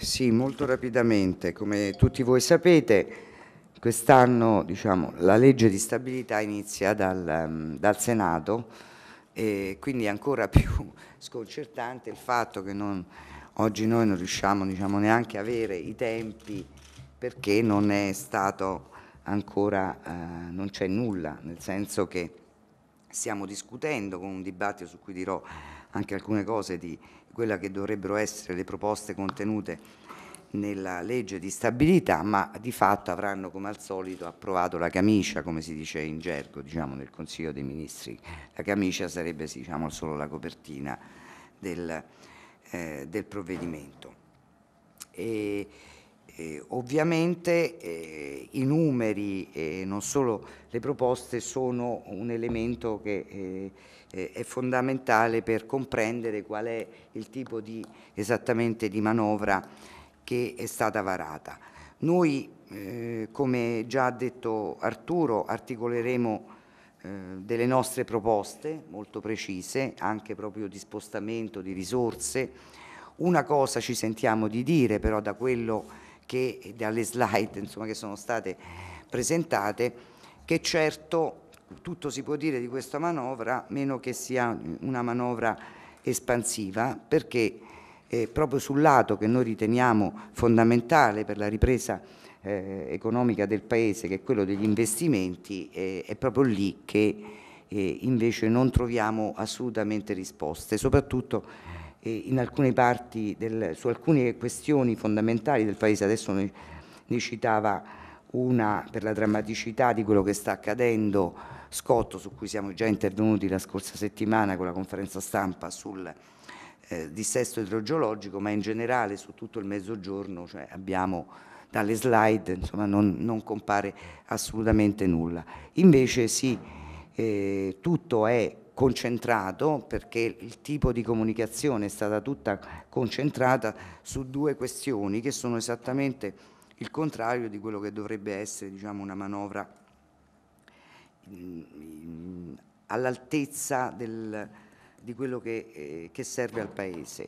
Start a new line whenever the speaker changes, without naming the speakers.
Sì, molto rapidamente. Come tutti voi sapete, quest'anno diciamo, la legge di stabilità inizia dal, ehm, dal Senato e quindi è ancora più sconcertante il fatto che non, oggi noi non riusciamo diciamo, neanche a avere i tempi perché non è stato ancora, eh, non c'è nulla, nel senso che stiamo discutendo con un dibattito su cui dirò anche alcune cose di quelle che dovrebbero essere le proposte contenute nella legge di stabilità, ma di fatto avranno come al solito approvato la camicia, come si dice in gergo diciamo, nel Consiglio dei Ministri. La camicia sarebbe diciamo, solo la copertina del, eh, del provvedimento. E, eh, ovviamente eh, i numeri e eh, non solo le proposte sono un elemento che eh, eh, è fondamentale per comprendere qual è il tipo di, esattamente di manovra che è stata varata. Noi, eh, come già ha detto Arturo, articoleremo delle nostre proposte molto precise, anche proprio di spostamento di risorse. Una cosa ci sentiamo di dire però da quello che dalle eh, slide insomma, che sono state presentate, che certo tutto si può dire di questa manovra, meno che sia una manovra espansiva, perché eh, proprio sul lato che noi riteniamo fondamentale per la ripresa eh, economica del Paese, che è quello degli investimenti, eh, è proprio lì che eh, invece non troviamo assolutamente risposte, soprattutto in alcune parti, del, su alcune questioni fondamentali del Paese, adesso ne, ne citava una per la drammaticità di quello che sta accadendo, Scotto, su cui siamo già intervenuti la scorsa settimana con la conferenza stampa sul eh, dissesto idrogeologico, ma in generale su tutto il mezzogiorno cioè abbiamo dalle slide, insomma, non, non, compare assolutamente nulla. Invece sì, eh, tutto è concentrato perché il tipo di comunicazione è stata tutta concentrata su due questioni che sono esattamente il contrario di quello che dovrebbe essere diciamo, una manovra mm, mm, all'altezza di quello che, eh, che serve al Paese.